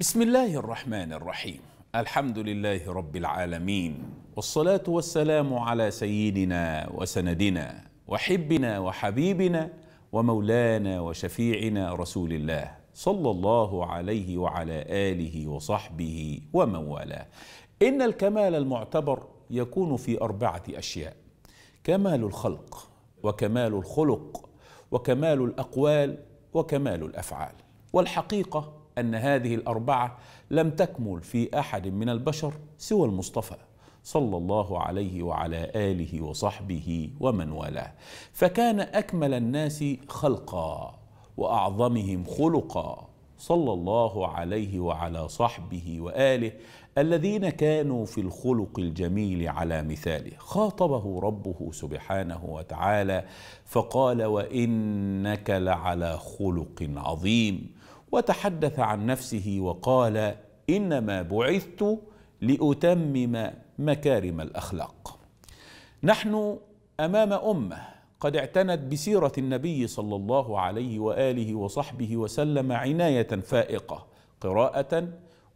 بسم الله الرحمن الرحيم الحمد لله رب العالمين والصلاة والسلام على سيدنا وسندنا وحبنا وحبيبنا ومولانا وشفيعنا رسول الله صلى الله عليه وعلى آله وصحبه ومن والاه إن الكمال المعتبر يكون في أربعة أشياء كمال الخلق وكمال الخلق وكمال الأقوال وكمال الأفعال والحقيقة أن هذه الأربعة لم تكمل في أحد من البشر سوى المصطفى صلى الله عليه وعلى آله وصحبه ومن والاه فكان أكمل الناس خلقا وأعظمهم خلقا صلى الله عليه وعلى صحبه واله الذين كانوا في الخلق الجميل على مثاله خاطبه ربه سبحانه وتعالى فقال وانك لعلى خلق عظيم وتحدث عن نفسه وقال انما بعثت لاتمم مكارم الاخلاق نحن امام امه قد اعتنت بسيره النبي صلى الله عليه واله وصحبه وسلم عنايه فائقه قراءه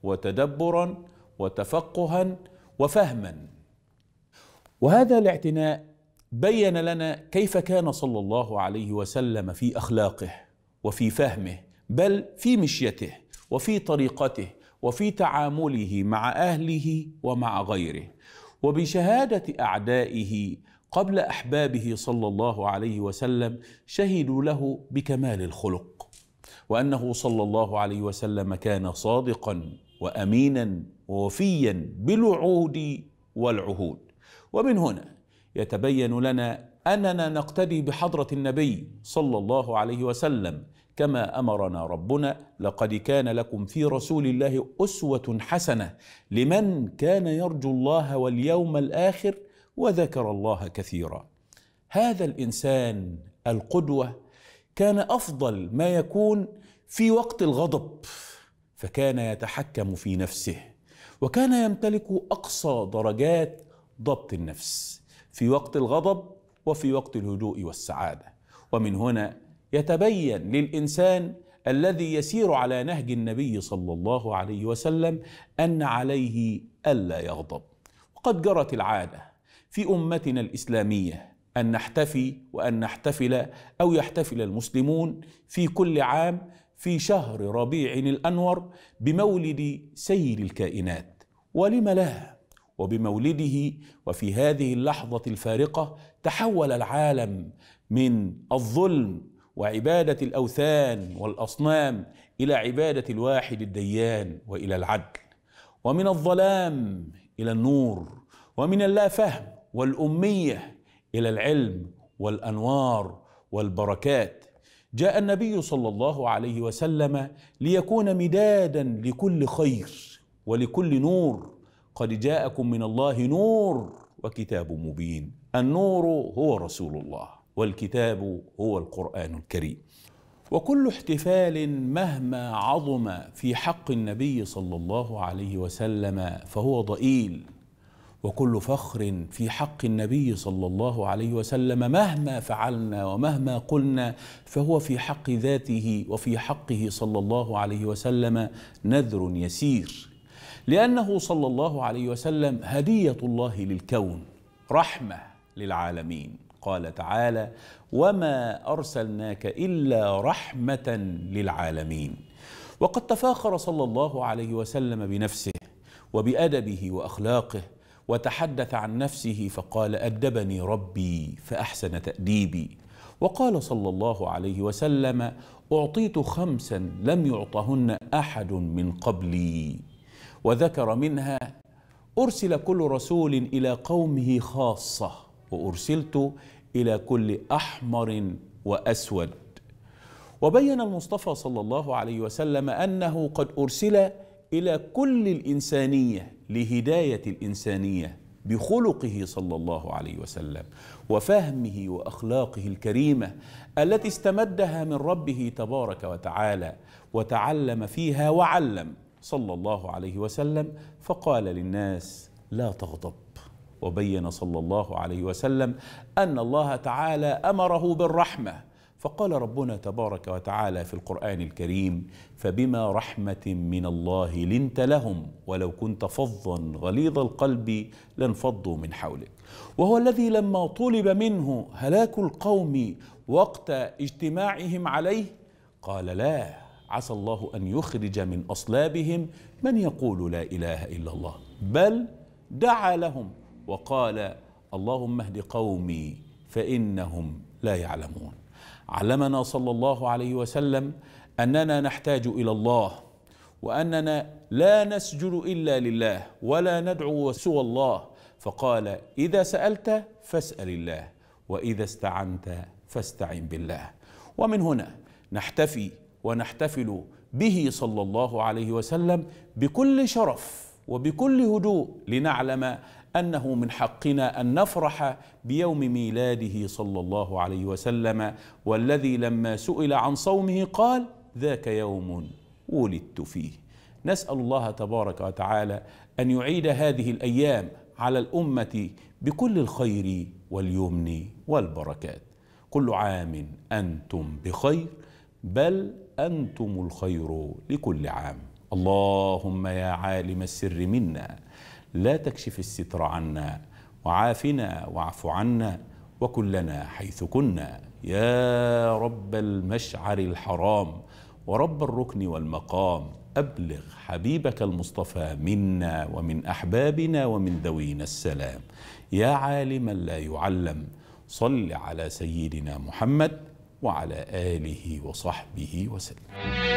وتدبرا وتفقها وفهما وهذا الاعتناء بين لنا كيف كان صلى الله عليه وسلم في اخلاقه وفي فهمه بل في مشيته وفي طريقته وفي تعامله مع اهله ومع غيره وبشهاده اعدائه قبل احبابه صلى الله عليه وسلم شهدوا له بكمال الخلق وانه صلى الله عليه وسلم كان صادقا وامينا ووفيا بالوعود والعهود ومن هنا يتبين لنا اننا نقتدي بحضره النبي صلى الله عليه وسلم كما امرنا ربنا لقد كان لكم في رسول الله اسوه حسنه لمن كان يرجو الله واليوم الاخر وذكر الله كثيرا هذا الانسان القدوه كان افضل ما يكون في وقت الغضب فكان يتحكم في نفسه وكان يمتلك اقصى درجات ضبط النفس في وقت الغضب وفي وقت الهدوء والسعاده ومن هنا يتبين للانسان الذي يسير على نهج النبي صلى الله عليه وسلم ان عليه الا يغضب وقد جرت العاده في امتنا الاسلاميه ان نحتفي وان نحتفل او يحتفل المسلمون في كل عام في شهر ربيع الانور بمولد سيد الكائنات ولم لا وبمولده وفي هذه اللحظه الفارقه تحول العالم من الظلم وعبادة الأوثان والأصنام إلى عبادة الواحد الديان وإلى العدل ومن الظلام إلى النور ومن اللافهم والأمية إلى العلم والأنوار والبركات جاء النبي صلى الله عليه وسلم ليكون مدادا لكل خير ولكل نور قد جاءكم من الله نور وكتاب مبين النور هو رسول الله والكتاب هو القرآن الكريم وكل احتفال مهما عظم في حق النبي صلى الله عليه وسلم فهو ضئيل وكل فخر في حق النبي صلى الله عليه وسلم مهما فعلنا ومهما قلنا فهو في حق ذاته وفي حقه صلى الله عليه وسلم نذر يسير لانه صلى الله عليه وسلم هديه الله للكون رحمه للعالمين قال تعالى وما ارسلناك الا رحمه للعالمين وقد تفاخر صلى الله عليه وسلم بنفسه وبادبه واخلاقه وتحدث عن نفسه فقال ادبني ربي فاحسن تاديبي وقال صلى الله عليه وسلم اعطيت خمسا لم يعطهن احد من قبلي وذكر منها ارسل كل رسول الى قومه خاصه وأرسلت إلى كل أحمر وأسود وبين المصطفى صلى الله عليه وسلم أنه قد أرسل إلى كل الإنسانية لهداية الإنسانية بخلقه صلى الله عليه وسلم وفهمه واخلاقه الكريمه التي استمدها من ربه تبارك وتعالى وتعلم فيها وعلم صلى الله عليه وسلم فقال للناس لا تغضب وبين صلى الله عليه وسلم أن الله تعالى أمره بالرحمة فقال ربنا تبارك وتعالى في القرآن الكريم فبما رحمة من الله لنت لهم ولو كنت فظا غليظ القلب لانفضوا من حولك وهو الذي لما طلب منه هلاك القوم وقت اجتماعهم عليه قال لا عسى الله أن يخرج من أصلابهم من يقول لا إله إلا الله بل دعا لهم وقال اللهم اهد قومي فإنهم لا يعلمون علمنا صلى الله عليه وسلم أننا نحتاج إلى الله وأننا لا نسجد إلا لله ولا ندعو سوى الله فقال إذا سألت فاسأل الله وإذا استعنت فاستعن بالله ومن هنا نحتفي ونحتفل به صلى الله عليه وسلم بكل شرف وبكل هدوء لنعلم أنه من حقنا أن نفرح بيوم ميلاده صلى الله عليه وسلم والذي لما سئل عن صومه قال ذاك يوم ولدت فيه نسأل الله تبارك وتعالى أن يعيد هذه الأيام على الأمة بكل الخير واليمن والبركات كل عام أنتم بخير بل أنتم الخير لكل عام اللهم يا عالم السر منا لا تكشف الستر عنا وعافنا واعف عنا وكلنا حيث كنا يا رب المشعر الحرام ورب الركن والمقام أبلغ حبيبك المصطفى منا ومن أحبابنا ومن ذوينا السلام يا عالما لا يعلم صل على سيدنا محمد وعلى آله وصحبه وسلم